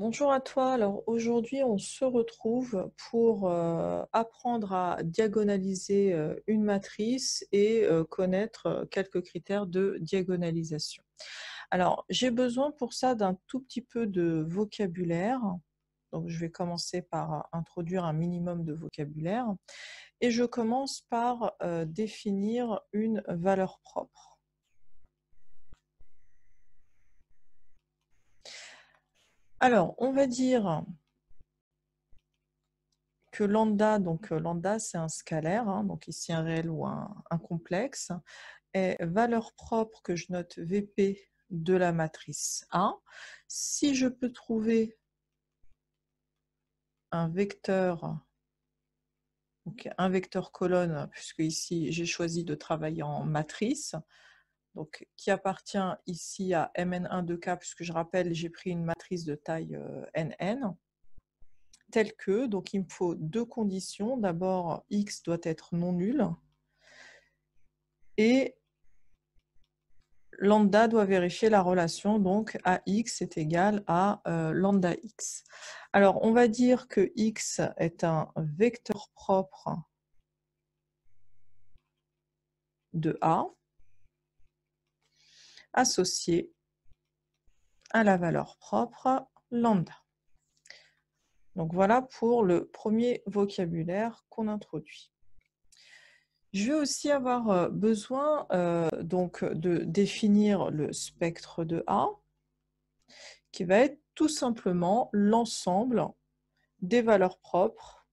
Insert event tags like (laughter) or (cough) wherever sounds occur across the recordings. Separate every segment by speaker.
Speaker 1: Bonjour à toi. Alors aujourd'hui, on se retrouve pour euh, apprendre à diagonaliser euh, une matrice et euh, connaître quelques critères de diagonalisation. Alors, j'ai besoin pour ça d'un tout petit peu de vocabulaire. Donc, je vais commencer par introduire un minimum de vocabulaire et je commence par définir une valeur propre. Alors, on va dire que lambda, donc euh, lambda c'est un scalaire, hein, donc ici un réel ou un, complexe, est valeur propre que je note VP de la matrice A. Si je peux trouver un vecteur, un vecteur colonne, puisque ici j'ai choisi de travailler en matrice, donc, qui appartient ici à mn 1 de k puisque je rappelle, j'ai pris une matrice de taille NN, euh, telle que, donc il me faut deux conditions. D'abord, X doit être non nul, et lambda doit vérifier la relation, donc AX est égal à euh, lambda X. Alors, on va dire que X est un vecteur propre de A, associé à la valeur propre lambda. Donc voilà pour le premier vocabulaire qu'on introduit. Je vais aussi avoir euh, besoin euh, donc de définir le spectre de A, qui va être tout simplement l'ensemble des valeurs propres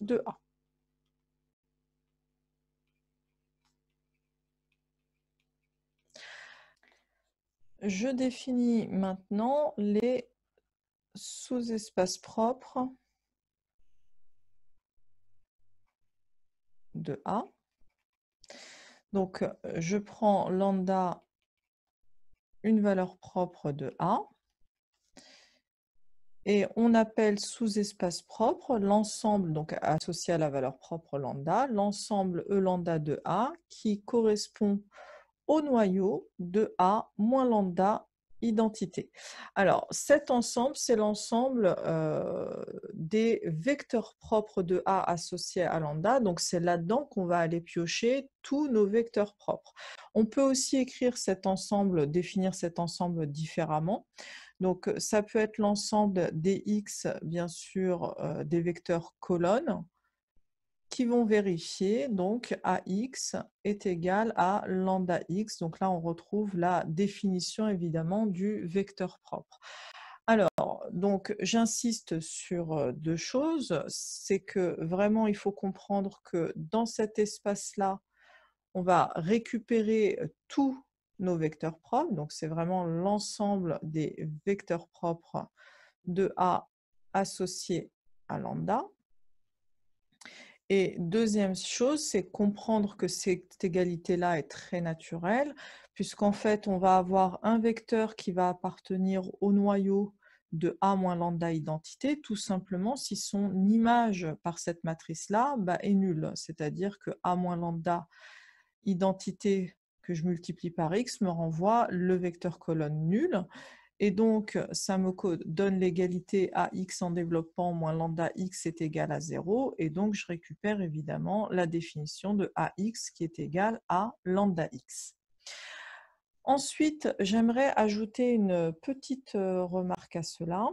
Speaker 1: de A. Je définis maintenant les sous-espaces propres de A. Donc, je prends lambda une valeur propre de A et on appelle sous-espace propre l'ensemble, donc associé à la valeur propre lambda, l'ensemble E lambda de A qui correspond au noyau de A moins lambda identité. Alors, cet ensemble, c'est l'ensemble euh, des vecteurs propres de A associés à lambda. Donc, c'est là-dedans qu'on va aller piocher tous nos vecteurs propres. On peut aussi écrire cet ensemble, définir cet ensemble différemment. Donc, ça peut être l'ensemble des x, bien sûr, euh, des vecteurs colonnes qui vont vérifier donc AX est égal à lambda X. Donc là, on retrouve la définition évidemment du vecteur propre. Alors, donc j'insiste sur euh, deux choses. C'est que vraiment, il faut comprendre que dans cet espace-là, on va récupérer euh, tous nos vecteurs propres. Donc c'est vraiment l'ensemble des vecteurs propres de A associés à lambda. Et deuxième chose, c'est comprendre que cette égalité-là est très naturelle, puisqu'en fait, on va avoir un vecteur qui va appartenir au noyau de A moins lambda identité, tout simplement si son image par cette matrice-là bah, est nulle. C'est-à-dire que A moins lambda identité que je multiplie par X me renvoie le vecteur colonne nul. Et donc, ça me donne l'égalité à x en développement moins lambda x est égal à 0. Et donc, je récupère évidemment la définition de ax qui est égale à lambda x. Ensuite, j'aimerais ajouter une petite euh, remarque à cela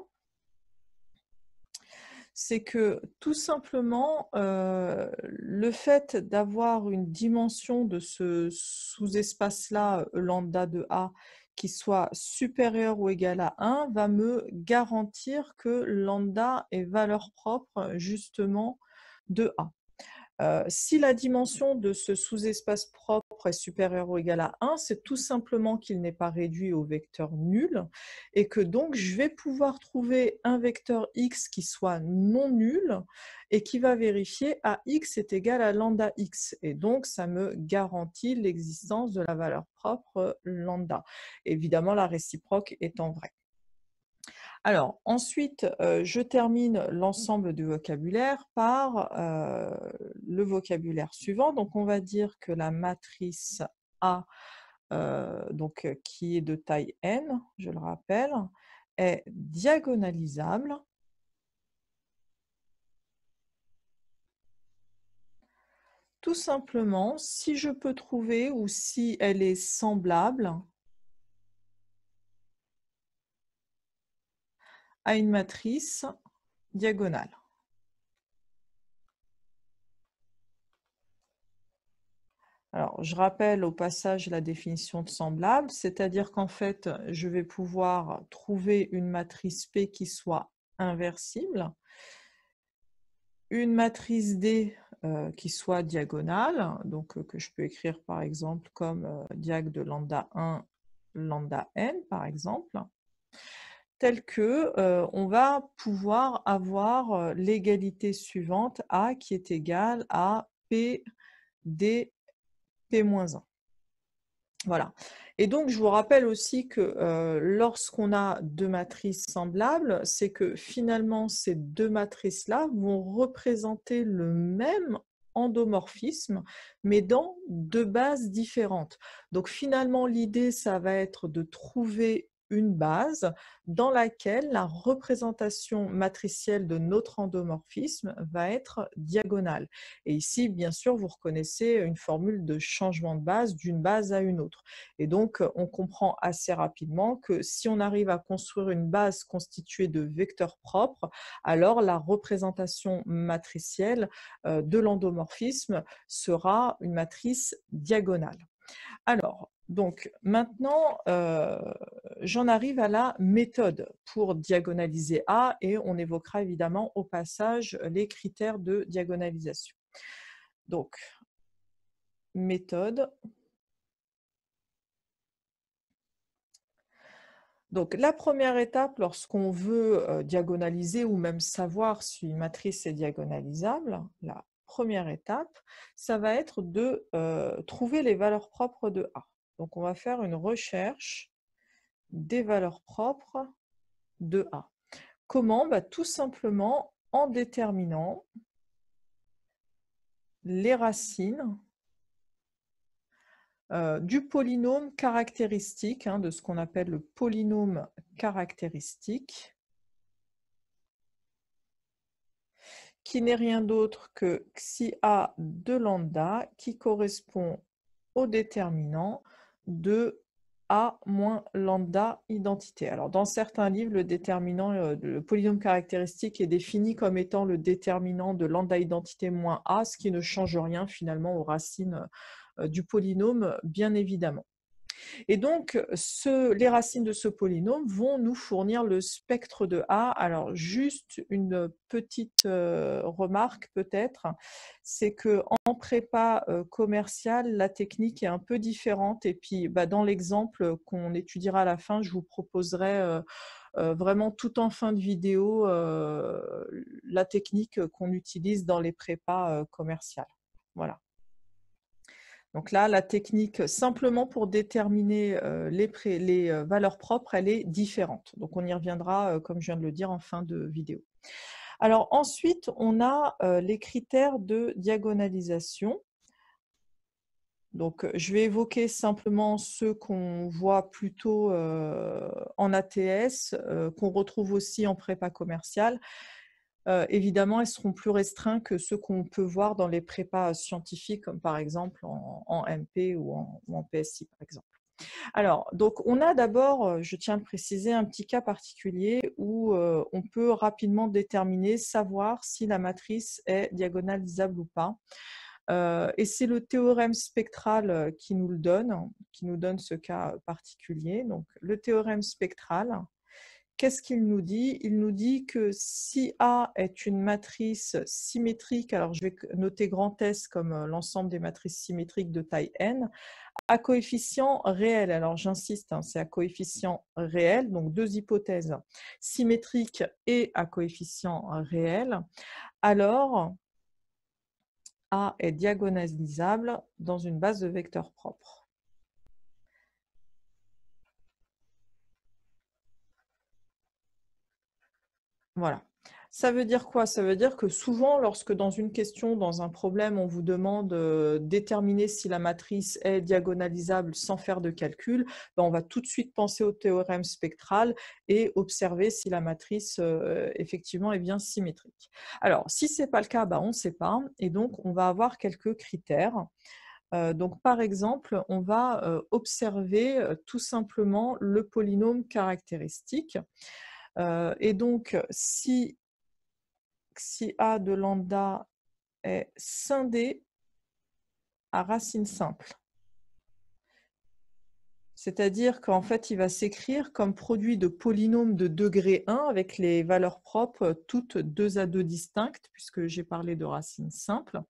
Speaker 1: c'est que tout simplement, euh, le fait d'avoir une dimension de ce sous-espace-là, euh, lambda de A, qui soit supérieur ou égal à 1, va me garantir que lambda est valeur propre justement de A. Euh, si la dimension de ce sous-espace propre est supérieure ou égale à 1, c'est tout simplement qu'il n'est pas réduit au vecteur nul et que donc je vais pouvoir trouver un vecteur x qui soit non nul et qui va vérifier à x est égal à lambda x. Et donc, ça me garantit l'existence de la valeur propre lambda. Évidemment, la réciproque étant vraie. Alors, ensuite, euh, je termine l'ensemble du vocabulaire par euh, le vocabulaire suivant. Donc, on va dire que la matrice A, euh, donc, qui est de taille N, je le rappelle, est diagonalisable. Tout simplement, si je peux trouver ou si elle est semblable à une matrice diagonale. Alors, je rappelle au passage la définition de semblable, c'est-à-dire qu'en fait, je vais pouvoir trouver une matrice P qui soit inversible, une matrice D euh, qui soit diagonale, donc euh, que je peux écrire par exemple comme euh, diag de lambda 1, lambda n par exemple, telle que euh, on va pouvoir avoir euh, l'égalité suivante A qui est égale à P D P-1. Voilà. Et donc, je vous rappelle aussi que euh, lorsqu'on a deux matrices semblables, c'est que finalement, ces deux matrices-là vont représenter le même endomorphisme, mais dans deux bases différentes. Donc finalement, l'idée, ça va être de trouver une base dans laquelle la représentation matricielle de notre endomorphisme va être diagonale. Et ici, bien sûr, vous reconnaissez une formule de changement de base d'une base à une autre. Et donc, on comprend assez rapidement que si on arrive à construire une base constituée de vecteurs propres, alors la représentation matricielle euh, de l'endomorphisme sera une matrice diagonale. Alors, donc maintenant, euh, j'en arrive à la méthode pour diagonaliser A et on évoquera évidemment au passage les critères de diagonalisation. Donc, méthode. Donc, la première étape lorsqu'on veut euh, diagonaliser ou même savoir si une matrice est diagonalisable, la première étape, ça va être de euh, trouver les valeurs propres de A. Donc, on va faire une recherche des valeurs propres de A. Comment bah, Tout simplement en déterminant les racines euh, du polynôme caractéristique, hein, de ce qu'on appelle le polynôme caractéristique, qui n'est rien d'autre que xi A de lambda, qui correspond au déterminant de A moins lambda identité. Alors, dans certains livres, le déterminant, euh, le polynôme caractéristique est défini comme étant le déterminant de lambda identité moins A, ce qui ne change rien finalement aux racines euh, du polynôme, bien évidemment. Et donc, les racines de ce polynôme vont nous fournir le spectre de A. Alors, juste une petite euh, remarque peut-être, c'est qu'en prépa euh, commercial la technique est un peu différente. Et puis, bah, dans l'exemple qu'on étudiera à la fin, je vous proposerai... Euh, vraiment tout en fin de vidéo la technique qu'on utilise dans les prépas commerciales. Voilà. Donc là, la technique simplement pour déterminer euh, les, euh, valeurs propres, elle est différente. Donc on y reviendra, euh, comme je viens de le dire, en fin de vidéo. Alors ensuite, on a les critères de diagonalisation. Donc je vais évoquer simplement ceux qu'on voit plutôt en ATS, qu'on retrouve aussi en prépa commerciale évidemment, elles seront plus restreintes que ceux qu'on peut voir dans les prépas scientifiques, comme par exemple en, MP ou en, PSI, par exemple. Alors, donc, on a d'abord, je tiens à préciser, un petit cas particulier où on peut rapidement déterminer, savoir si la matrice est diagonalisable ou pas. et c'est le théorème spectral qui nous le donne, qui nous donne ce cas particulier. Donc, le théorème spectral, Qu'est-ce qu'il nous dit Il nous dit que si A est une matrice symétrique, alors je vais noter grand S comme euh, l'ensemble des matrices symétriques de taille n, à coefficient réel. Alors j'insiste, hein, c'est à coefficient réel, donc deux hypothèses, symétrique et à coefficient réel. Alors A est diagonalisable dans une base de vecteurs propres. Voilà. Ça veut dire quoi Ça veut dire que souvent, lorsque dans une question, dans un problème, on vous demande de euh, déterminer si la matrice est diagonalisable sans faire de calcul, ben, on va tout de suite penser au théorème spectral et observer si la matrice euh, effectivement est bien symétrique. Alors, si ce n'est pas le cas, ben, on ne sait pas, et donc on va avoir quelques critères. Euh, donc, par exemple, on va observer tout simplement le polynôme caractéristique. Euh, et donc, si, si A de lambda est scindé à racine simple, c'est-à-dire qu'en fait, il va s'écrire comme produit de polynômes de degré 1 avec les valeurs propres euh, toutes deux à deux distinctes, puisque j'ai parlé de racine simple.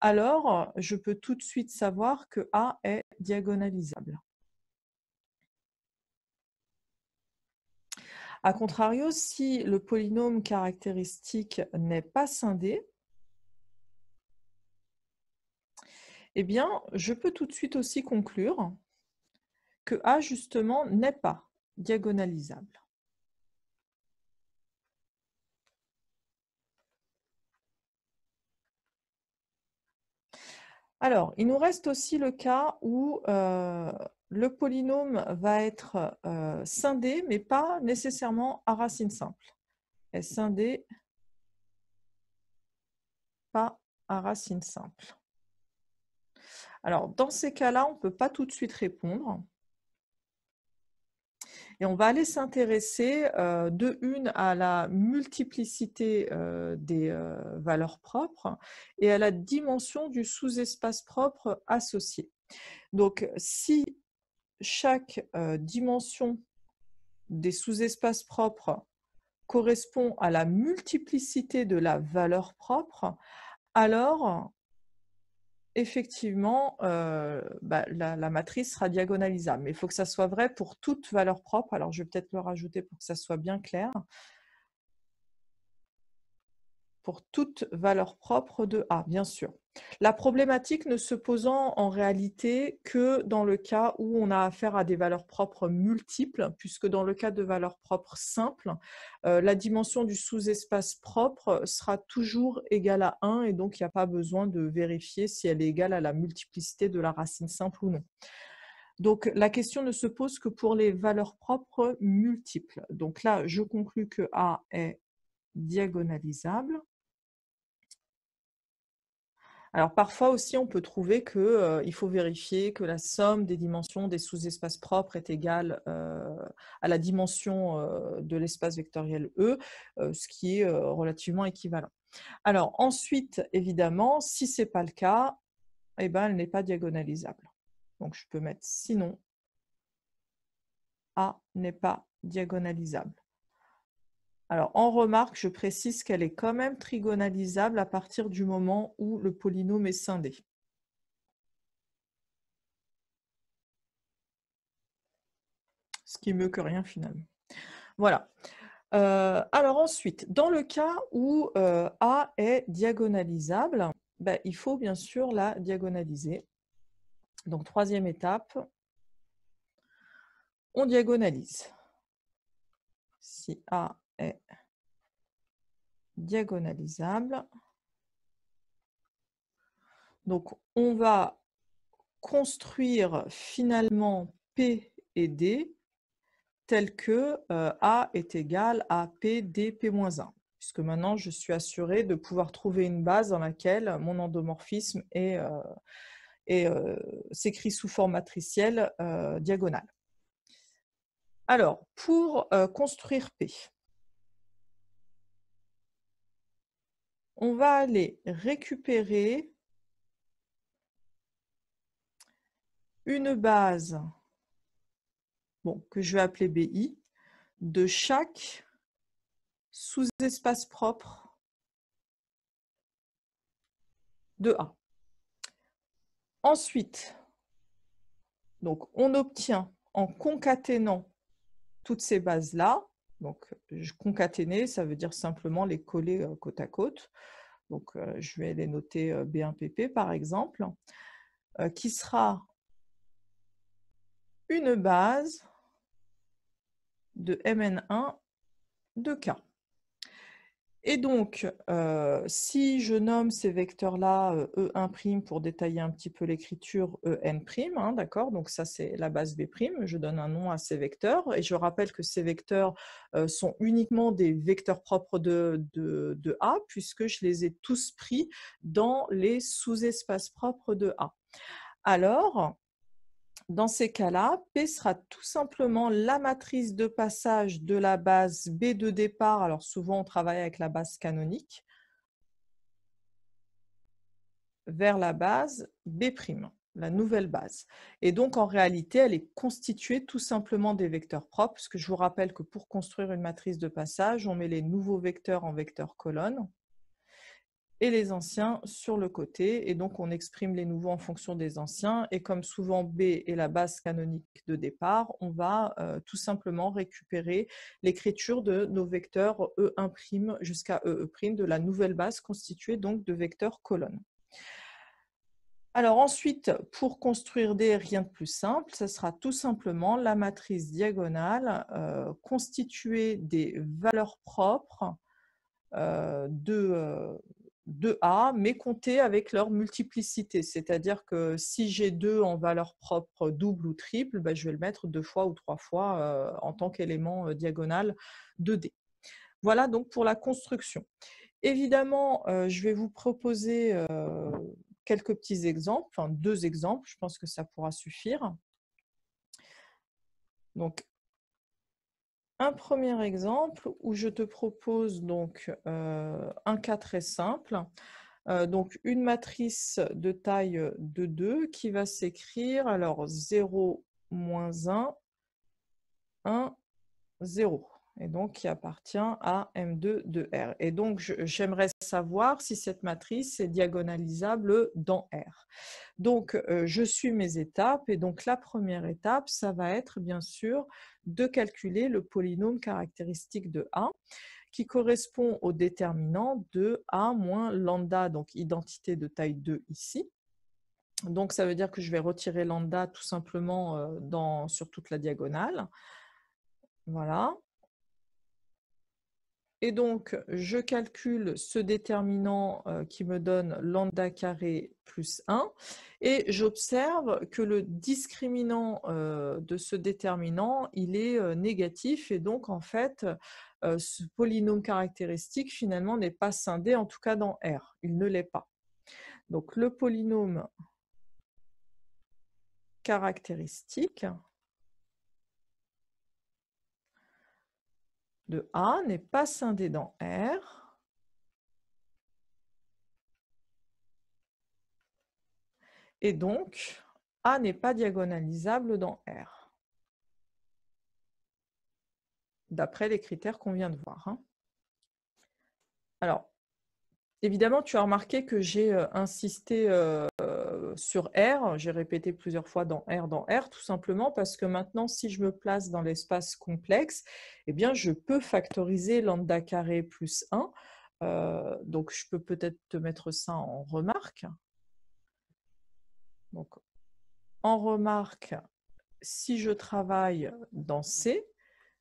Speaker 1: Alors, je peux tout de suite savoir que A est diagonalisable. A contrario, si le polynôme caractéristique n'est pas scindé, eh bien, je peux tout de suite aussi conclure que A, justement, n'est pas diagonalisable. Alors, il nous reste aussi le cas où euh, le polynôme va être euh, scindé, mais pas nécessairement à racine simple. scindé, pas à racine simple. Alors, dans ces cas-là, on ne peut pas tout de suite répondre. Et on va aller s'intéresser euh, de une à la multiplicité euh, des euh, valeurs propres et à la dimension du sous-espace propre associé. Donc, si chaque dimension des sous-espaces propres correspond à la multiplicité de la valeur propre, alors effectivement, euh, bah, la, la, matrice sera diagonalisable. Mais il faut que ça soit vrai pour toute valeur propre. Alors, je vais peut-être le rajouter pour que ça soit bien clair. Pour toute valeur propre de A, bien sûr. La problématique ne se posant en réalité que dans le cas où on a affaire à des valeurs propres multiples, puisque dans le cas de valeurs propres simples, euh, la dimension du sous-espace propre sera toujours égale à 1 et donc il n'y a pas besoin de vérifier si elle est égale à la multiplicité de la racine simple ou non. Donc la question ne se pose que pour les valeurs propres multiples. Donc là, je conclus que A est diagonalisable alors parfois aussi, on peut trouver qu'il euh, faut vérifier que la somme des dimensions des sous-espaces propres est égale euh, à la dimension euh, de l'espace vectoriel E, ce qui est relativement équivalent. Alors ensuite, évidemment, si ce n'est pas le cas, eh ben, elle n'est pas diagonalisable. Donc je peux mettre sinon A n'est pas diagonalisable. Alors, en remarque, je précise qu'elle est quand même trigonalisable à partir du moment où le polynôme est scindé. Ce qui est mieux que rien, finalement. Voilà. Euh, alors ensuite, dans le cas où euh, A est diagonalisable, ben, il faut bien sûr la diagonaliser. Donc, troisième étape, on diagonalise. Si A est diagonalisable. Donc, on va construire finalement P et D tel que euh, A est égal à P, D, P-1, puisque maintenant je suis assuré de pouvoir trouver une base dans laquelle mon endomorphisme est, euh, euh, s'écrit sous forme matricielle diagonale. Alors, pour construire P, on va aller récupérer une base que je vais appeler BI de chaque sous-espace propre de A. Ensuite, donc on obtient en concaténant toutes ces bases-là donc, concaténer, ça veut dire simplement les coller euh, côte à côte. Donc, euh, je vais les noter euh, B1PP par exemple, qui sera une base de Mn1 de K. Et donc, euh, si je nomme ces vecteurs-là E1' euh, e pour détailler un petit peu l'écriture EN', hein, d'accord Donc ça, c'est la base B', je donne un nom à ces vecteurs. Et je rappelle que ces vecteurs euh, sont uniquement des vecteurs propres de, de A, puisque je les ai tous pris dans les sous-espaces propres de A. Alors, dans ces cas-là, P sera tout simplement la matrice de passage de la base B de départ. Alors souvent, on travaille avec la base canonique vers la base B', la nouvelle base. Et donc, en réalité, elle est constituée tout simplement des vecteurs propres, Ce que je vous rappelle que pour construire une matrice de passage, on met les nouveaux vecteurs en vecteurs colonnes et les anciens sur le côté. Et donc, on exprime les nouveaux en fonction des anciens. Et comme souvent B est la base canonique de départ, on va euh, tout simplement récupérer l'écriture de nos vecteurs E1' jusqu'à EE' e de la nouvelle base constituée donc de vecteurs colonnes. Alors ensuite, pour construire D, rien de plus simple, ce sera tout simplement la matrice diagonale euh, constituée des valeurs propres euh, de, de a mais compter avec leur multiplicité. C'est-à-dire que si j'ai 2 en valeur propre double ou triple, ben, je vais le mettre deux fois ou trois fois euh, en tant qu'élément euh, diagonal de d Voilà donc pour la construction. Évidemment, euh, je vais vous proposer quelques petits exemples, enfin deux exemples, je pense que ça pourra suffire. Donc, un premier exemple où je te propose donc euh, un cas très simple. Euh, donc une matrice de taille de 2 qui va s'écrire alors 0 moins 1, 1, 0 et donc qui appartient à M2 de R. Et donc, j'aimerais savoir si cette matrice est diagonalisable dans R. Donc, euh, je suis mes étapes, et donc la première étape, ça va être bien sûr de calculer le polynôme caractéristique de A qui correspond au déterminant de A moins lambda, donc identité de taille 2 ici. Donc, ça veut dire que je vais retirer lambda tout simplement euh, sur toute la diagonale. Voilà. Et donc, je calcule ce déterminant euh, qui me donne lambda carré plus 1 et j'observe que le discriminant euh, de ce déterminant, il est euh, négatif et donc, en fait, ce polynôme caractéristique, finalement, n'est pas scindé, en tout cas dans R. Il ne l'est pas. Donc, le polynôme caractéristique de A n'est pas scindé dans R. Et donc, A n'est pas diagonalisable dans R. D'après les critères qu'on vient de voir. Hein. Alors, Évidemment, tu as remarqué que j'ai euh, insisté euh, sur R, j'ai répété plusieurs fois dans R, dans R, tout simplement parce que maintenant, si je me place dans l'espace complexe, eh bien, je peux factoriser lambda carré plus 1. Euh, donc, je peux peut-être te mettre ça en remarque. Donc, en remarque, si je travaille dans C,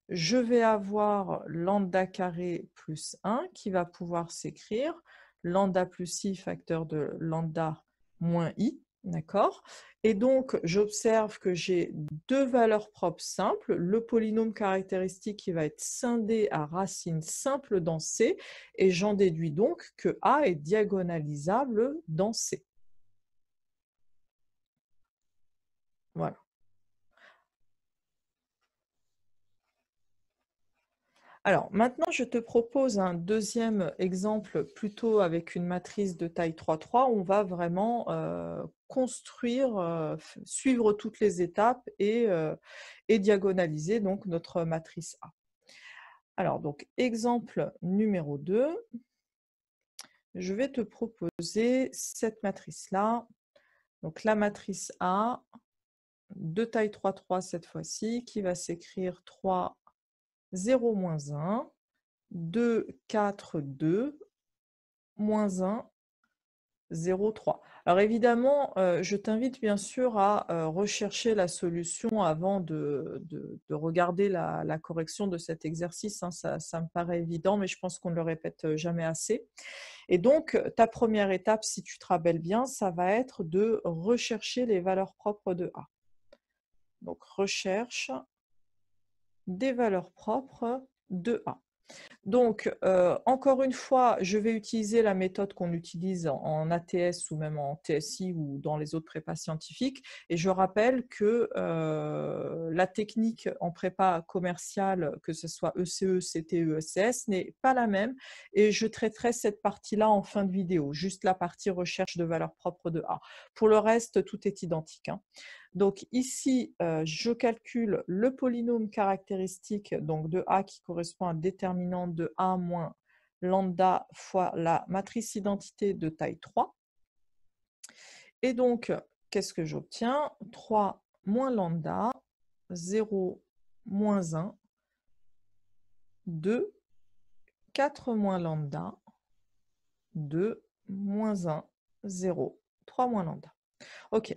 Speaker 1: je vais avoir lambda carré plus 1 qui va pouvoir s'écrire lambda plus i facteur de lambda moins i, d'accord Et donc, j'observe que j'ai deux valeurs propres simples, le polynôme caractéristique qui va être scindé à racine simple dans C, et j'en déduis donc que A est diagonalisable dans C. Voilà. Alors maintenant, je te propose un deuxième exemple plutôt avec une matrice de taille 3-3. On va vraiment euh, construire, euh, suivre toutes les étapes euh, et, diagonaliser donc notre matrice A. Alors donc exemple numéro 2, je vais te proposer cette matrice-là. Donc la matrice A de taille 3-3 cette fois-ci qui va s'écrire 3 0, moins 1, 2, 4, 2, moins 1, 0, 3. Alors évidemment, euh, je t'invite bien sûr à euh, rechercher la solution avant de, regarder la, correction de cet exercice. Hein. ça, ça, me paraît évident, mais je pense qu'on ne le répète euh, jamais assez. Et donc, ta première étape, si tu te rappelles bien, ça va être de rechercher les valeurs propres de A. Donc, recherche des valeurs propres de A. Donc, euh, encore une fois, je vais utiliser la méthode qu'on utilise en ATS ou même en TSI ou dans les autres prépas scientifiques. Et je rappelle que euh, la technique en prépa commerciale, que ce soit ECE, CTE, e, ECS, n'est pas la même. Et je traiterai cette partie-là en fin de vidéo, juste la partie recherche de valeurs propres de A. Pour le reste, tout est identique. Hein. Donc ici, euh, je calcule le polynôme caractéristique donc de A qui correspond à un déterminant de A moins lambda fois la matrice identité de taille 3. Et donc, qu'est-ce que j'obtiens 3 moins lambda, 0 moins 1, 2, 4 moins lambda, 2, moins 1, 0, 3 moins lambda. Ok,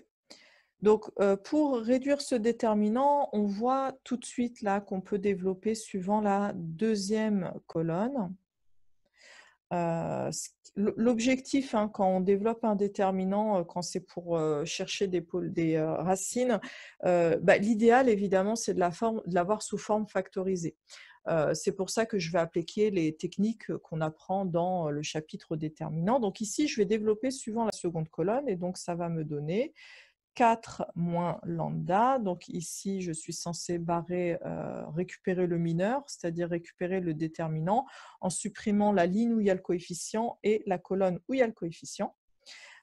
Speaker 1: donc, euh, pour réduire ce déterminant, on voit tout de suite là qu'on peut développer suivant la deuxième colonne. Euh, l'objectif, hein, quand on développe un déterminant, euh, quand c'est pour chercher des, pôles, des racines, bah, l'idéal, évidemment, c'est de l'avoir sous forme factorisée. c'est pour ça que je vais appliquer les techniques qu'on apprend dans le chapitre déterminant. Donc ici, je vais développer suivant la seconde colonne, et donc ça va me donner 4 moins lambda. Donc ici, je suis censé barrer, euh, récupérer le mineur, c'est-à-dire récupérer le déterminant en supprimant la ligne où il y a le coefficient et la colonne où il y a le coefficient.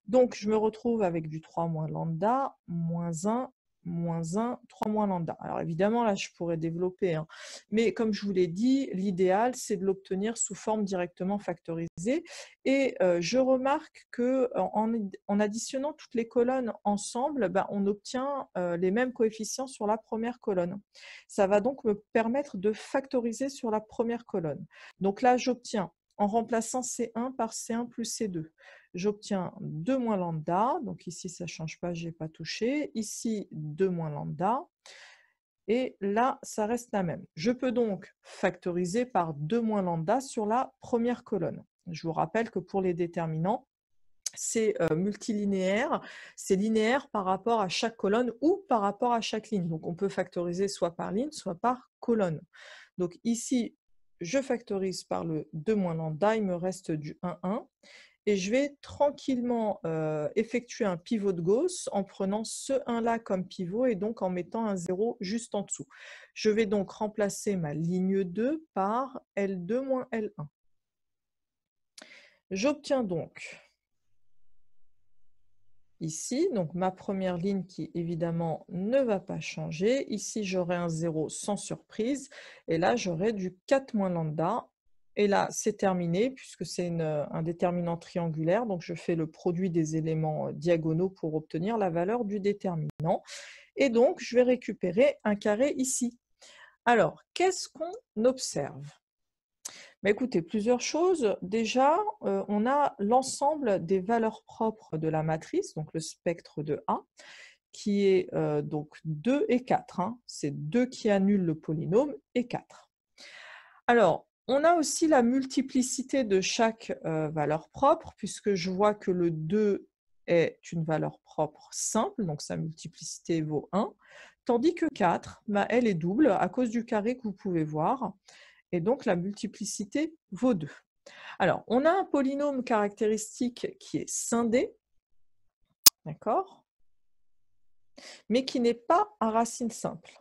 Speaker 1: Donc je me retrouve avec du 3 moins lambda, moins 1 moins 1, 3 moins lambda. Alors évidemment, là, je pourrais développer, hein. mais comme je vous l'ai dit, l'idéal, c'est de l'obtenir sous forme directement factorisée. Et euh, je remarque que en, additionnant toutes les colonnes ensemble, bah, on obtient euh, les mêmes coefficients sur la première colonne. Ça va donc me permettre de factoriser sur la première colonne. Donc là, j'obtiens en remplaçant C1 par C1 plus C2. J'obtiens 2 moins lambda, donc ici ça change pas, j'ai pas touché. Ici 2 moins lambda, et là ça reste la même. Je peux donc factoriser par 2 moins lambda sur la première colonne. Je vous rappelle que pour les déterminants, c'est euh, multilinéaire, c'est linéaire par rapport à chaque colonne ou par rapport à chaque ligne. Donc on peut factoriser soit par ligne, soit par colonne. Donc ici, je factorise par le 2 moins lambda, il me reste du 1, 1. Et je vais tranquillement euh, effectuer un pivot de Gauss en prenant ce 1-là comme pivot et donc en mettant un 0 juste en dessous. Je vais donc remplacer ma ligne 2 par L2 moins L1. J'obtiens donc ici. Donc ma première ligne qui évidemment ne va pas changer. Ici j'aurai un 0 sans surprise et là j'aurai du 4 moins lambda. Et là c'est terminé puisque c'est un déterminant triangulaire. Donc je fais le produit des éléments euh, diagonaux pour obtenir la valeur du déterminant. Et donc je vais récupérer un carré ici. Alors qu'est-ce qu'on observe bah, écoutez, plusieurs choses. Déjà, euh, on a l'ensemble des valeurs propres de la matrice, donc le spectre de A, qui est euh, donc 2 et 4. Hein. C'est 2 qui annule le polynôme et 4. Alors, on a aussi la multiplicité de chaque euh, valeur propre, puisque je vois que le 2 est une valeur propre simple, donc sa multiplicité vaut 1, tandis que 4, bah, elle est double à cause du carré que vous pouvez voir. Et donc la multiplicité vaut 2. Alors, on a un polynôme caractéristique qui est scindé, d'accord Mais qui n'est pas à racine simple.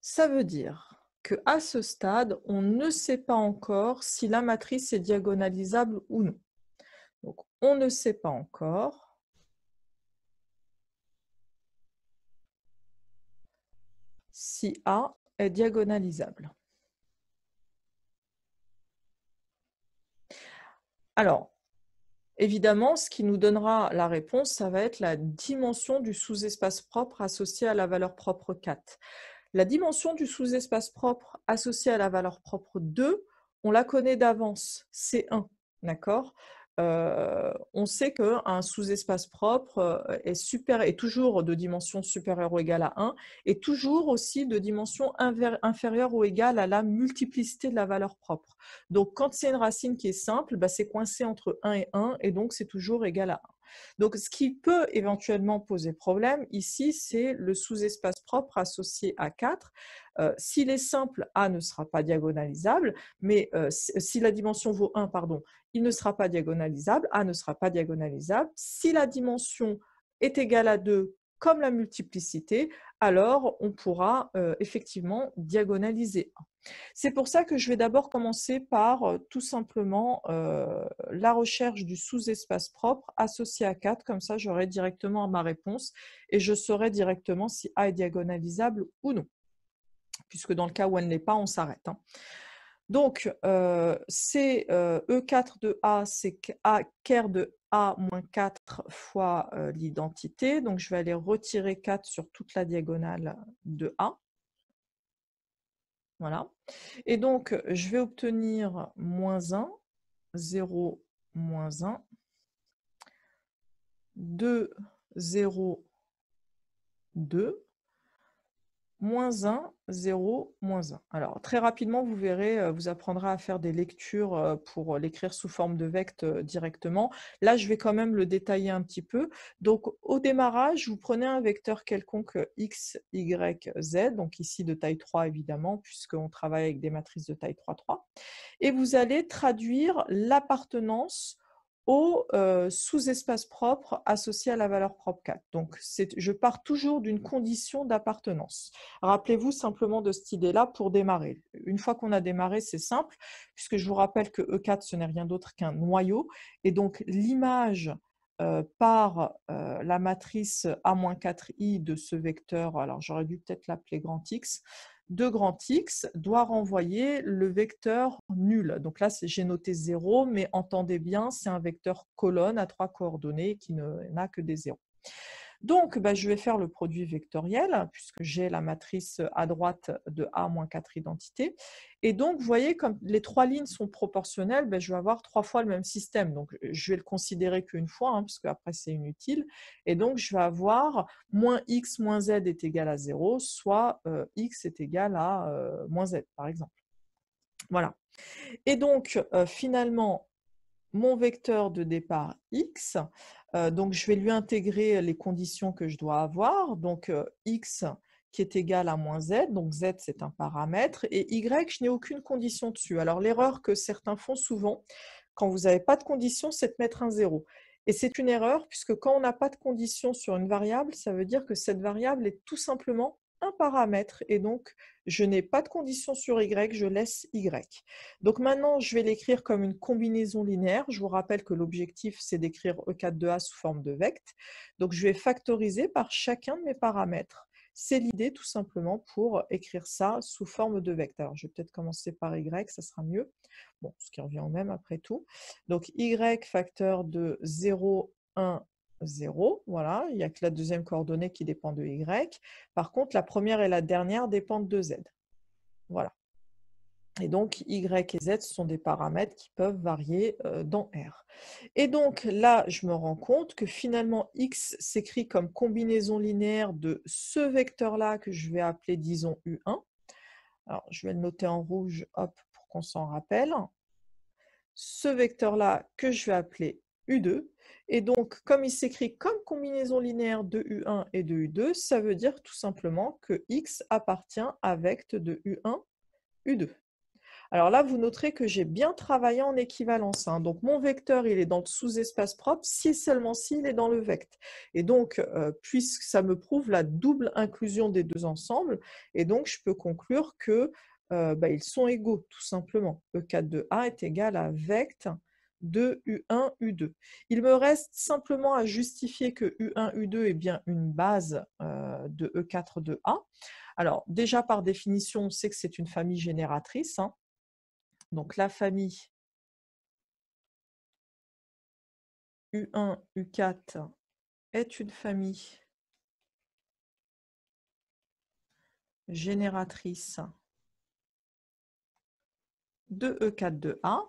Speaker 1: Ça veut dire qu'à ce stade, on ne sait pas encore si la matrice est diagonalisable ou non. Donc, on ne sait pas encore. si A est diagonalisable. Alors, évidemment, ce qui nous donnera la réponse, ça va être la dimension du sous-espace propre associé à la valeur propre 4. La dimension du sous-espace propre associé à la valeur propre 2, on la connaît d'avance, c'est 1, d'accord euh, on sait qu'un sous-espace propre euh, est, super, toujours de dimension supérieure ou égale à 1 et toujours aussi de dimension inférieure ou égale à la multiplicité de la valeur propre. Donc, quand c'est une racine qui est simple, bah, c'est coincé entre 1 et 1 et donc c'est toujours égal à 1. Donc, ce qui peut éventuellement poser problème ici, c'est le sous-espace propre associé à 4. Euh, s'il est simple, A ne sera pas diagonalisable, mais si la dimension vaut 1, pardon, il ne sera pas diagonalisable, A ne sera pas diagonalisable. Si la dimension est égale à 2 comme la multiplicité, alors on pourra euh, effectivement diagonaliser A. C'est pour ça que je vais d'abord commencer par euh, tout simplement euh, la recherche du sous-espace propre associé à 4, comme ça j'aurai directement ma réponse et je saurai directement si A est diagonalisable ou non, puisque dans le cas où elle n'est pas, on s'arrête. Hein. Donc, euh, c'est E4 euh, e de A, c'est A, de A moins 4 fois euh, l'identité. Donc, je vais aller retirer 4 sur toute la diagonale de A. Voilà. Et donc, je vais obtenir moins 1, 0, moins 1, 2, 0, 2, moins 1, 0, moins 1. Alors, très rapidement, vous verrez, euh, vous apprendrez à faire des lectures euh, pour euh, l'écrire sous forme de vecte directement. Là, je vais quand même le détailler un petit peu. Donc, au démarrage, vous prenez un vecteur quelconque x, y, z, donc ici de taille 3, évidemment, puisqu'on travaille avec des matrices de taille 3, 3. Et vous allez traduire l'appartenance au euh, sous-espace propre associé à la valeur propre 4. Donc, je pars toujours d'une condition d'appartenance. Rappelez-vous simplement de cette idée-là pour démarrer. Une fois qu'on a démarré, c'est simple, puisque je vous rappelle que E4, ce n'est rien d'autre qu'un noyau. Et donc, l'image euh, par euh, la matrice A-4i de ce vecteur, alors j'aurais dû peut-être l'appeler grand X, de grand X doit renvoyer le vecteur nul. Donc là, j'ai noté 0, mais entendez bien, c'est un vecteur colonne à trois coordonnées qui n'a que des zéros. Donc, bah, je vais faire le produit vectoriel, puisque j'ai la matrice à droite de A moins 4 identité. Et donc, vous voyez, comme les trois lignes sont proportionnelles, bah, je vais avoir trois fois le même système. Donc, je vais le considérer qu'une fois, hein, parce qu'après, c'est inutile. Et donc, je vais avoir moins x moins z est égal à 0, soit euh, x est égal à euh, moins z, par exemple. Voilà. Et donc, euh, finalement, mon vecteur de départ x, euh, donc, je vais lui intégrer euh, les conditions que je dois avoir. Donc, euh, x qui est égal à moins z, donc z c'est un paramètre, et y, je n'ai aucune condition dessus. Alors, l'erreur que certains font souvent, quand vous n'avez pas de condition, c'est de mettre un zéro. Et c'est une erreur, puisque quand on n'a pas de condition sur une variable, ça veut dire que cette variable est tout simplement un paramètre et donc je n'ai pas de condition sur y, je laisse y. Donc maintenant, je vais l'écrire comme une combinaison linéaire. Je vous rappelle que l'objectif, c'est d'écrire E4 de A sous forme de vecte Donc je vais factoriser par chacun de mes paramètres. C'est l'idée tout simplement pour écrire ça sous forme de vecteur Alors je vais peut-être commencer par y, ça sera mieux. Bon, ce qui revient au même après tout. Donc y facteur de 0, 1, 0, voilà, il n'y a que la deuxième coordonnée qui dépend de y. Par contre, la première et la dernière dépendent de z. Voilà. Et donc, y et z sont des paramètres qui peuvent varier euh, dans R. Et donc, là, je me rends compte que finalement, x s'écrit comme combinaison linéaire de ce vecteur-là que je vais appeler, disons, U1. Alors, je vais le noter en rouge, hop, pour qu'on s'en rappelle. Ce vecteur-là que je vais appeler U2. Et donc, comme il s'écrit comme combinaison linéaire de U1 et de U2, ça veut dire tout simplement que X appartient à vecte de U1, U2. Alors là, vous noterez que j'ai bien travaillé en équivalence. Hein. Donc, mon vecteur, il est dans le sous-espace propre, si et seulement s'il est dans le vecte. Et donc, euh, puisque ça me prouve la double inclusion des deux ensembles, et donc je peux conclure que euh, bah, ils sont égaux, tout simplement. E4 de A est égal à vecte de U1, U2. Il me reste simplement à justifier que U1, U2 est bien une base euh, de E4, de A. Alors, déjà, par définition, on sait que c'est une famille génératrice. Hein. Donc, la famille U1, U4 est une famille génératrice de E4, de A.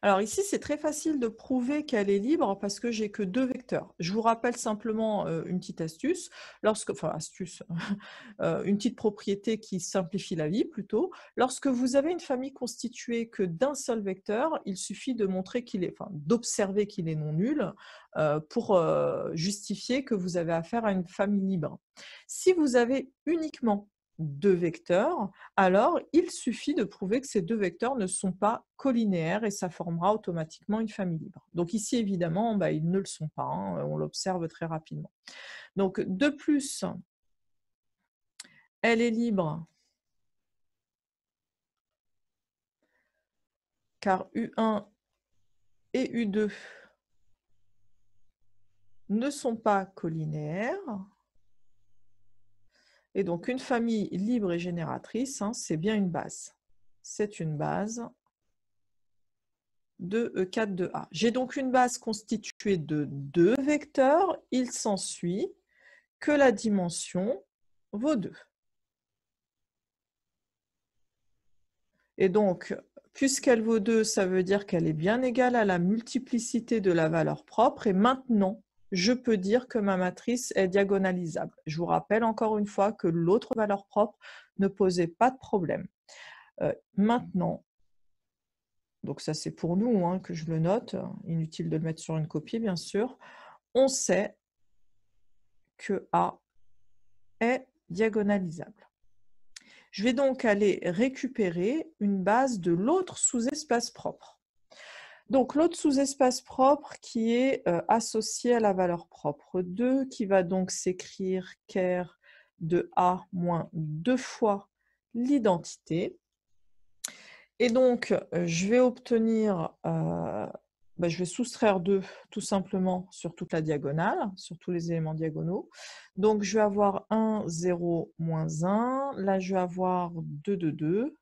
Speaker 1: Alors ici, c'est très facile de prouver qu'elle est libre parce que j'ai que deux vecteurs. Je vous rappelle simplement euh, une petite astuce, lorsque, enfin astuce, (laughs) euh, une petite propriété qui simplifie la vie plutôt. Lorsque vous avez une famille constituée que d'un seul vecteur, il suffit de montrer qu'il est, enfin, d'observer qu'il est non nul euh, pour justifier que vous avez affaire à une famille libre. Si vous avez uniquement deux vecteurs, alors il suffit de prouver que ces deux vecteurs ne sont pas collinéaires et ça formera automatiquement une famille libre. Donc ici, évidemment, bah, ils ne le sont pas, hein, on l'observe très rapidement. Donc de plus, elle est libre car U1 et U2 ne sont pas collinéaires. Et donc, une famille libre et génératrice, hein, c'est bien une base. C'est une base de E4 de A. J'ai donc une base constituée de deux vecteurs. Il s'ensuit que la dimension vaut 2. Et donc, puisqu'elle vaut 2, ça veut dire qu'elle est bien égale à la multiplicité de la valeur propre. Et maintenant, je peux dire que ma matrice est diagonalisable. Je vous rappelle encore une fois que l'autre valeur propre ne posait pas de problème. Euh, maintenant, donc ça c'est pour nous hein, que je le note, inutile de le mettre sur une copie bien sûr, on sait que A est diagonalisable. Je vais donc aller récupérer une base de l'autre sous-espace propre. Donc l'autre sous-espace propre qui est euh, associé à la valeur propre 2, qui va donc s'écrire care de A moins 2 fois l'identité. Et donc je vais obtenir, euh, bah, je vais soustraire 2 tout simplement sur toute la diagonale, sur tous les éléments diagonaux. Donc je vais avoir 1, 0, moins 1. Là je vais avoir 2, 2, 2.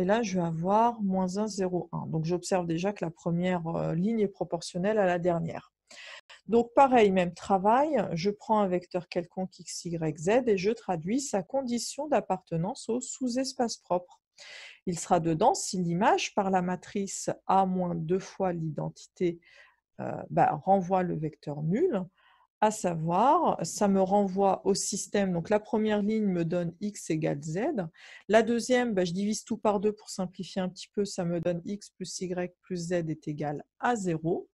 Speaker 1: Et là, je vais avoir moins 1. Donc, j'observe déjà que la première euh, ligne est proportionnelle à la dernière. Donc, pareil, même travail, je prends un vecteur quelconque x, y, z et je traduis sa condition d'appartenance au sous-espace propre. Il sera dedans si l'image par la matrice A-2 moins fois l'identité euh, bah, renvoie le vecteur nul, à savoir, ça me renvoie au système. Donc, la première ligne me donne x égale z. La deuxième, bah, je divise tout par deux pour simplifier un petit peu. Ça me donne x plus y plus z est égal à 0.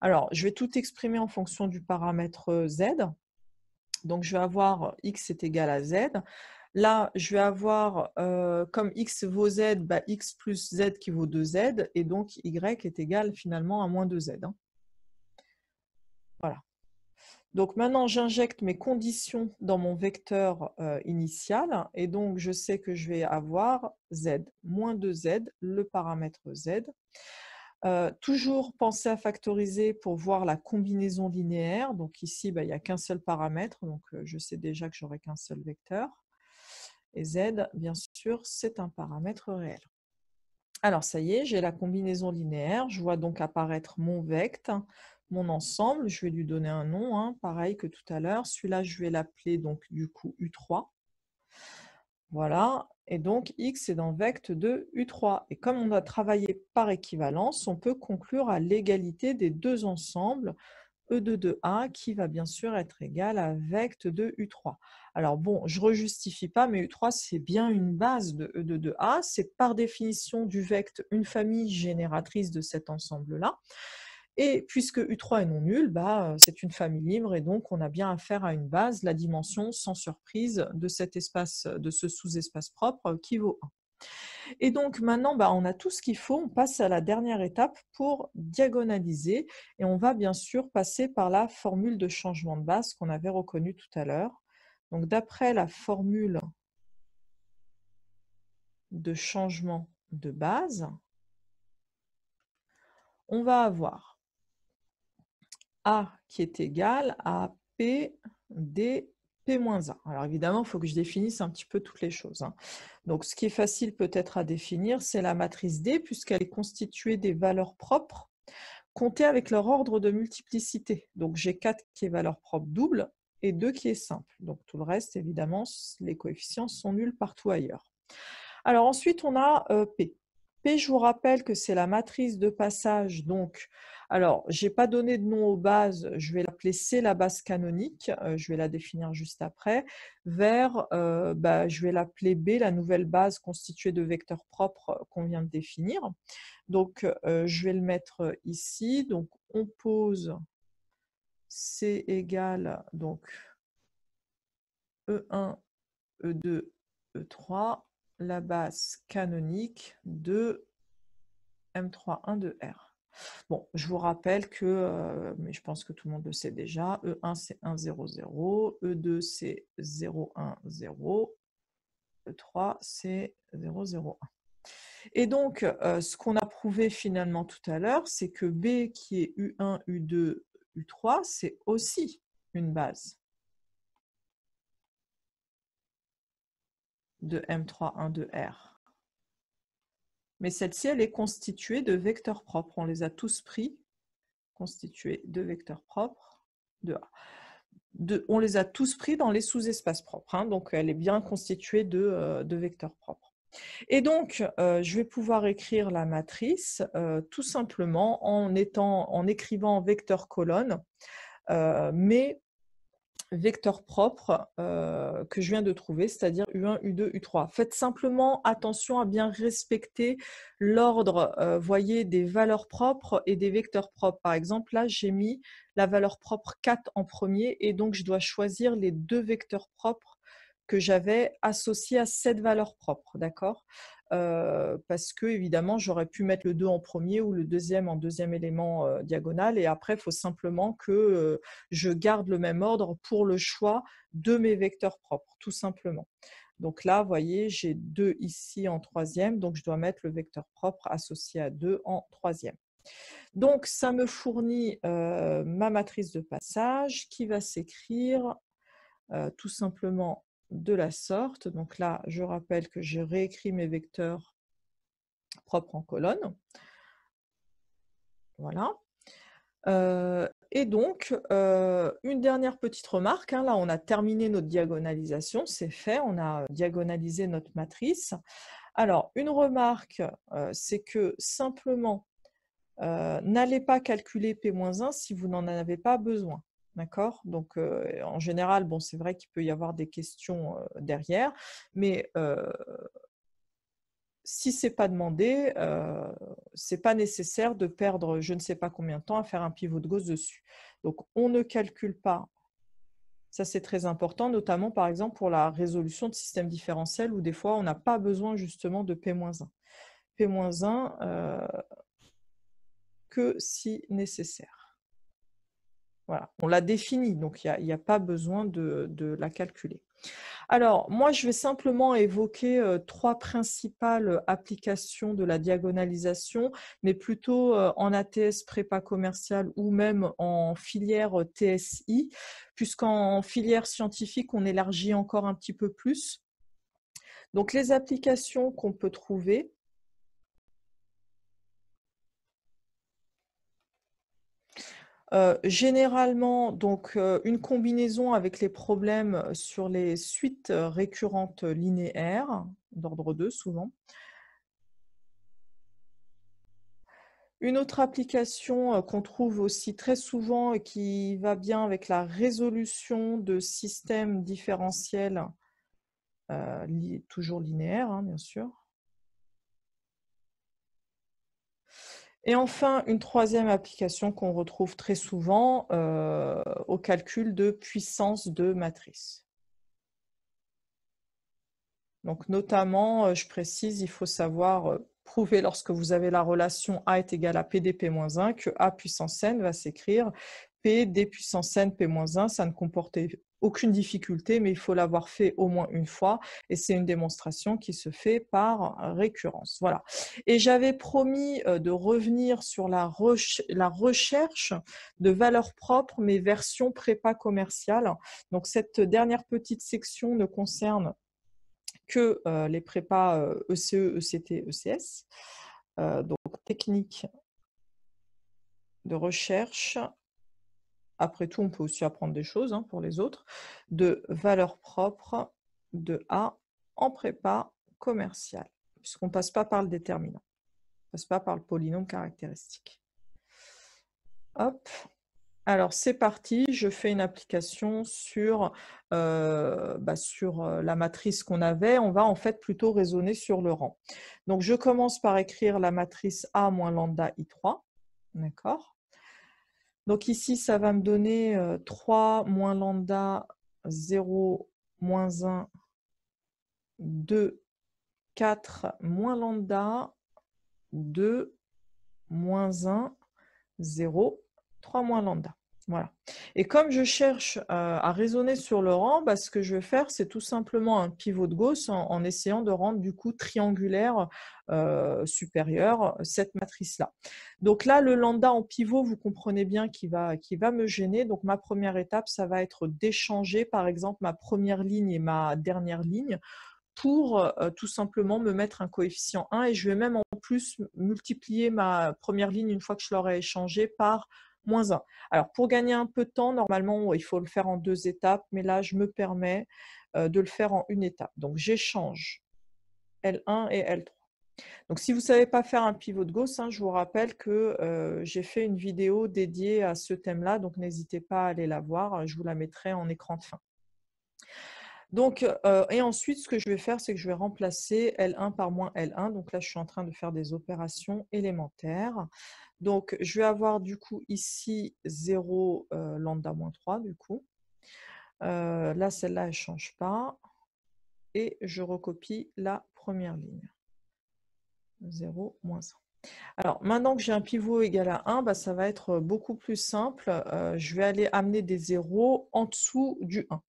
Speaker 1: Alors, je vais tout exprimer en fonction du paramètre euh, z. Donc, je vais avoir x est égal à z. Là, je vais avoir, euh, comme x vaut z, bah, x plus z qui vaut 2z, et donc y est égal finalement à moins 2z. Hein. Voilà. Donc maintenant, j'injecte mes conditions dans mon vecteur euh, initial et donc je sais que je vais avoir z, moins 2z, le paramètre z. Euh, toujours penser à factoriser pour voir la combinaison linéaire. Donc ici, bah, il n'y a qu'un seul paramètre, donc euh, je sais déjà que j'aurai qu'un seul vecteur. Et z, bien sûr, c'est un paramètre réel. Alors ça y est, j'ai la combinaison linéaire. Je vois donc apparaître mon vecteur mon ensemble, je vais lui donner un nom, hein, pareil que tout à l'heure. Celui-là, je vais l'appeler donc du coup U3. Voilà, et donc X est dans vecte de U3. Et comme on a travailler par équivalence, on peut conclure à l'égalité des deux ensembles E2 de A qui va bien sûr être égal à vecte de U3. Alors bon, je ne rejustifie pas, mais U3 c'est bien une base de E2 de A. C'est par définition du vecte une famille génératrice de cet ensemble-là. Et puisque U3 est non nul, bah, c'est une famille libre et donc on a bien affaire à une base, la dimension sans surprise de cet espace, de ce sous-espace propre qui vaut 1. Et donc maintenant, bah, on a tout ce qu'il faut. On passe à la dernière étape pour diagonaliser. Et on va bien sûr passer par la formule de changement de base qu'on avait reconnue tout à l'heure. Donc d'après la formule de changement de base, on va avoir a qui est égal à P D P-1. Alors évidemment, il faut que je définisse un petit peu toutes les choses. Hein. Donc ce qui est facile peut-être à définir, c'est la matrice D, puisqu'elle est constituée des valeurs propres comptées avec leur ordre de multiplicité. Donc j'ai 4 qui est valeur propre double et 2 qui est simple. Donc tout le reste, évidemment, les coefficients sont nuls partout ailleurs. Alors ensuite, on a euh, P. P, je vous rappelle que c'est la matrice de passage. Donc, alors, je n'ai pas donné de nom aux bases, je vais l'appeler C, la base canonique, euh, je vais la définir juste après, vers, euh, bah, je vais l'appeler B, la nouvelle base constituée de vecteurs propres qu'on vient de définir. Donc, euh, je vais le mettre ici. Donc, on pose C égale, donc, E1, E2, E3, la base canonique de M312R. Bon, je vous rappelle que, euh, mais je pense que tout le monde le sait déjà, E1 c'est 100, E2 c'est 0, E3 c'est 001. Et donc, euh, ce qu'on a prouvé finalement tout à l'heure, c'est que B qui est U1, U2, U3, c'est aussi une base. de M312R. Mais celle-ci, elle est constituée de vecteurs propres. On les a tous pris, constitués de vecteurs propres de on les a tous pris dans les sous-espaces propres. Hein. donc, elle est bien constituée de, euh, vecteurs propres. Et donc, euh, je vais pouvoir écrire la matrice euh, tout simplement en, étant, en écrivant vecteur colonne, mais vecteur propre euh, que je viens de trouver, c'est-à-dire U1, U2, U3. Faites simplement attention à bien respecter l'ordre, euh, voyez, des valeurs propres et des vecteurs propres. Par exemple, là, j'ai mis la valeur propre 4 en premier et donc je dois choisir les deux vecteurs propres que j'avais associés à cette valeur propre, d'accord euh, parce que évidemment j'aurais pu mettre le 2 en premier ou le deuxième en deuxième élément euh, diagonal et après il faut simplement que euh, je garde le même ordre pour le choix de mes vecteurs propres tout simplement. Donc là, vous voyez, j'ai 2 ici en troisième, donc je dois mettre le vecteur propre associé à 2 en troisième. Donc ça me fournit ma matrice de passage qui va s'écrire tout simplement de la sorte. Donc là, je rappelle que j'ai réécrit mes vecteurs propres en colonne. Voilà. Euh, et donc, euh, une dernière petite remarque. Hein. là, on a terminé notre diagonalisation. C'est fait. On a diagonalisé notre matrice. Alors, une remarque, euh, c'est que simplement, n'allez pas calculer P-1 si vous n'en avez pas besoin. D'accord Donc, en général, bon, c'est vrai qu'il peut y avoir des questions derrière, mais si ce n'est pas demandé, ce n'est pas nécessaire de perdre je ne sais pas combien de temps à faire un pivot de gauche dessus. Donc, on ne calcule pas. Ça, c'est très important, notamment par exemple pour la résolution de systèmes différentiels où des fois, on n'a pas besoin justement de P-1. P-1 que si nécessaire on l'a définie, donc il n'y a, pas besoin de, la calculer. Alors, moi, je vais simplement évoquer euh, trois principales applications de la diagonalisation, mais plutôt euh, en ATS prépa commercial ou même en filière euh, TSI, puisqu'en filière scientifique, on élargit encore un petit peu plus. Donc, les applications qu'on peut trouver, Euh, généralement, donc, euh, une combinaison avec les problèmes euh, sur les suites récurrentes linéaires, d'ordre 2 souvent. Une autre application qu'on trouve aussi très souvent et qui va bien avec la résolution de systèmes différentiels, toujours linéaires, hein, bien sûr, Et enfin, une troisième application qu'on retrouve très souvent euh, au calcul de puissance de matrice. Donc notamment, euh, je précise, il faut savoir euh, prouver lorsque vous avez la relation A est égale à PDP-1 que A puissance n va s'écrire P d puissance n P-1, ça ne comportait aucune difficulté, mais il faut l'avoir fait au moins une fois. Et c'est une démonstration qui se fait par récurrence. Voilà. Et j'avais promis euh, de revenir sur la, recherche de valeurs propres, mais version prépa commerciale. Donc cette dernière petite section ne concerne que euh, les prépas ECE, euh, e ECT, ECS. donc technique de recherche après tout, on peut aussi apprendre des choses hein, pour les autres, de valeur propre de A en prépa commerciale, puisqu'on ne passe pas par le déterminant, on ne passe pas par le polynôme caractéristique. Hop. Alors c'est parti, je fais une application sur, euh, bah, sur euh, la matrice qu'on avait. On va en fait plutôt raisonner sur le rang. Donc je commence par écrire la matrice A moins lambda I3. D'accord donc ici, ça va me donner 3 euh, moins lambda 0 moins 1, 2, 4 moins lambda 2, moins 1, 0, 3 moins lambda. Voilà. Et comme je cherche euh, à raisonner sur le rang, bah, ce que je vais faire, c'est tout simplement un pivot de Gauss en, essayant de rendre du coup triangulaire euh, supérieur euh, cette matrice-là. Donc là, le lambda en pivot, vous comprenez bien qu'il va, qui va me gêner. Donc ma première étape, ça va être d'échanger par exemple ma première ligne et ma dernière ligne pour euh, tout simplement me mettre un coefficient 1 et je vais même en plus multiplier ma première ligne une fois que je l'aurai échangée par moins 1. Alors pour gagner un peu de temps, normalement il faut le faire en deux étapes, mais là je me permets euh, de le faire en une étape. Donc j'échange L1 et L3. Donc si vous ne savez pas faire un pivot de Gauss, hein, je vous rappelle que euh, j'ai fait une vidéo dédiée à ce thème-là, donc n'hésitez pas à aller la voir, je vous la mettrai en écran de fin. Donc, euh, et ensuite, ce que je vais faire, c'est que je vais remplacer L1 par moins L1. Donc là, je suis en train de faire des opérations élémentaires. Donc, je vais avoir du coup ici 0 euh, lambda moins 3 du coup. Euh, là, celle-là, elle ne change pas. Et je recopie la première ligne. 0 moins 1. Alors, maintenant que j'ai un pivot égal à 1, bah, ça va être beaucoup plus simple. je vais aller amener des zéros en dessous du 1.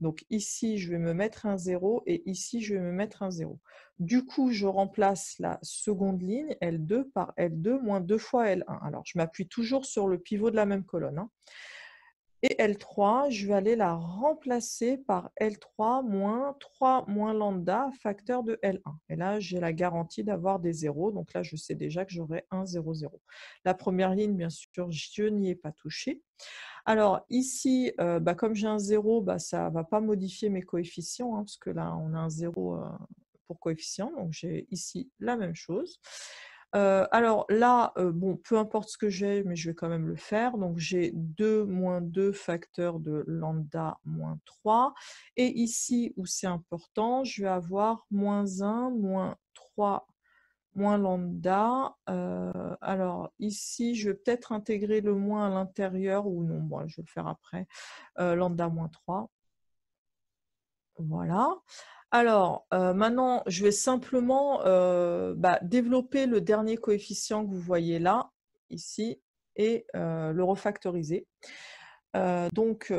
Speaker 1: Donc ici, je vais me mettre un 0 et ici, je vais me mettre un 0. Du coup, je remplace la seconde ligne, L2, par L2 moins 2 fois L1. Alors, je m'appuie toujours sur le pivot de la même colonne. Hein. Et L3, je vais aller la remplacer par L3 moins 3 moins lambda facteur de L1. Et là, j'ai la garantie d'avoir des zéros. Donc là, je sais déjà que j'aurai 1, 0, 0. La première ligne, bien sûr, je n'y ai pas touché. Alors ici, euh, bah, comme j'ai un 0, bah, ça ne va pas modifier mes coefficients, hein, parce que là, on a un 0 euh, pour coefficient. Donc j'ai ici la même chose alors là, bon, peu importe ce que j'ai, mais je vais quand même le faire. Donc j'ai 2 moins 2 facteurs de lambda moins 3. Et ici, où c'est important, je vais avoir moins 1 moins 3 moins lambda. alors ici, je vais peut-être intégrer le moins à l'intérieur ou non, bon, je vais le faire après. lambda moins 3. Voilà. Alors, euh, maintenant, je vais simplement euh, bah, développer le dernier coefficient que vous voyez là, ici, et euh, le refactoriser. donc,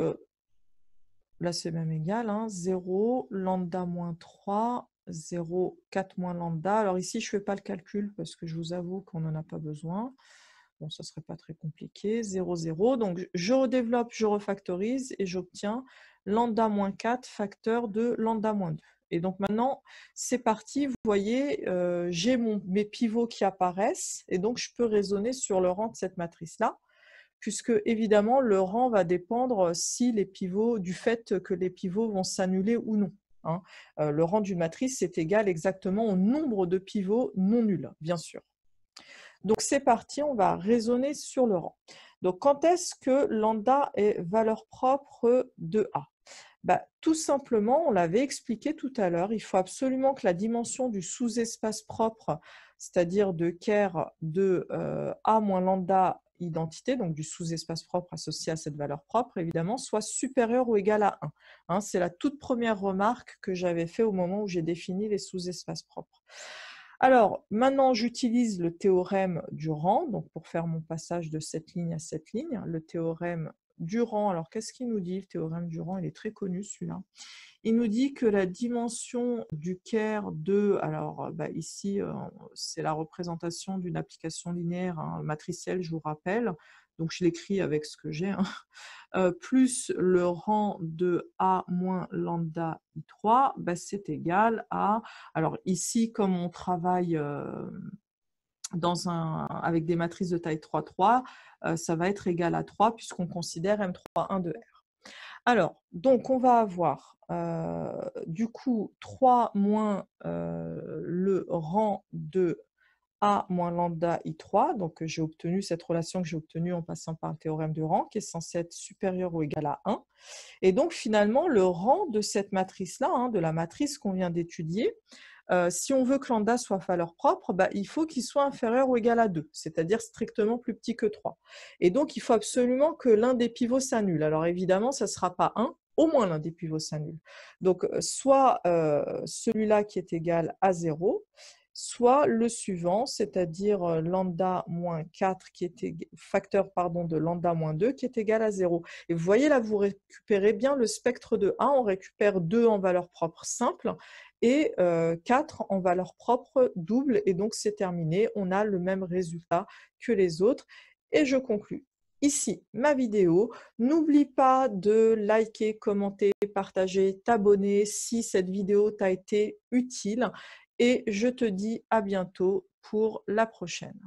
Speaker 1: là, c'est même égal, 0, hein, lambda moins 3, 0, 4 moins lambda. Alors ici, je ne fais pas le calcul parce que je vous avoue qu'on n'en a pas besoin. Bon, ce ne serait pas très compliqué. 0, 0. Donc, je redéveloppe, je refactorise et j'obtiens lambda moins 4 facteur de lambda moins 2. Et donc maintenant, c'est parti. Vous voyez, euh, j'ai mes pivots qui apparaissent et donc je peux raisonner sur le rang de cette matrice-là puisque évidemment, le rang va dépendre si les pivots, du fait que les pivots vont s'annuler ou non. Hein. Euh, le rang d'une matrice est égal exactement au nombre de pivots non nuls, bien sûr. Donc c'est parti, on va raisonner sur le rang. Donc quand est-ce que lambda est valeur propre de A bah, Tout simplement, on l'avait expliqué tout à l'heure, il faut absolument que la dimension du sous-espace propre, c'est-à-dire de Ker de euh, A moins lambda identité, donc du sous-espace propre associé à cette valeur propre, évidemment, soit supérieure ou égal à 1. Hein, c'est la toute première remarque que j'avais faite au moment où j'ai défini les sous-espaces propres. Alors, maintenant, j'utilise le théorème du rang, donc pour faire mon passage de cette ligne à cette ligne, le théorème du rang. Alors, qu'est-ce qu'il nous dit, le théorème du rang Il est très connu, celui-là. Il nous dit que la dimension du Caire 2, alors bah, ici, euh, c'est la représentation d'une application linéaire hein, matricielle, je vous rappelle, donc je l'écris avec ce que j'ai, hein. euh, plus le rang de A moins lambda I3, bah, c'est égal à... Alors ici, comme on travaille euh, dans un, avec des matrices de taille 3, 3, euh, ça va être égal à 3 puisqu'on considère M3, de R. Alors, donc on va avoir du coup 3 moins le rang de a moins lambda I3. Donc, euh, j'ai obtenu cette relation que j'ai obtenue en passant par le théorème du rang, qui est censé être supérieur ou égal à 1. Et donc, finalement, le rang de cette matrice-là, hein, de la matrice qu'on vient d'étudier, euh, si on veut que lambda soit valeur propre, bah, il faut qu'il soit inférieur ou égal à 2, c'est-à-dire strictement plus petit que 3. Et donc, il faut absolument que l'un des pivots s'annule. Alors, évidemment, ça ne sera pas 1, au moins l'un des pivots s'annule. Donc, euh, soit celui-là qui est égal à 0, soit le suivant, c'est-à-dire euh, lambda moins 4 qui était facteur pardon, de lambda moins 2 qui est égal à 0. Et vous voyez là, vous récupérez bien le spectre de A, on récupère 2 en valeur propre simple et 4 euh, en valeur propre double, et donc c'est terminé, on a le même résultat que les autres. Et je conclus ici ma vidéo. N'oublie pas de liker, commenter, partager, t'abonner si cette vidéo t'a été utile et je te dis à bientôt pour la prochaine.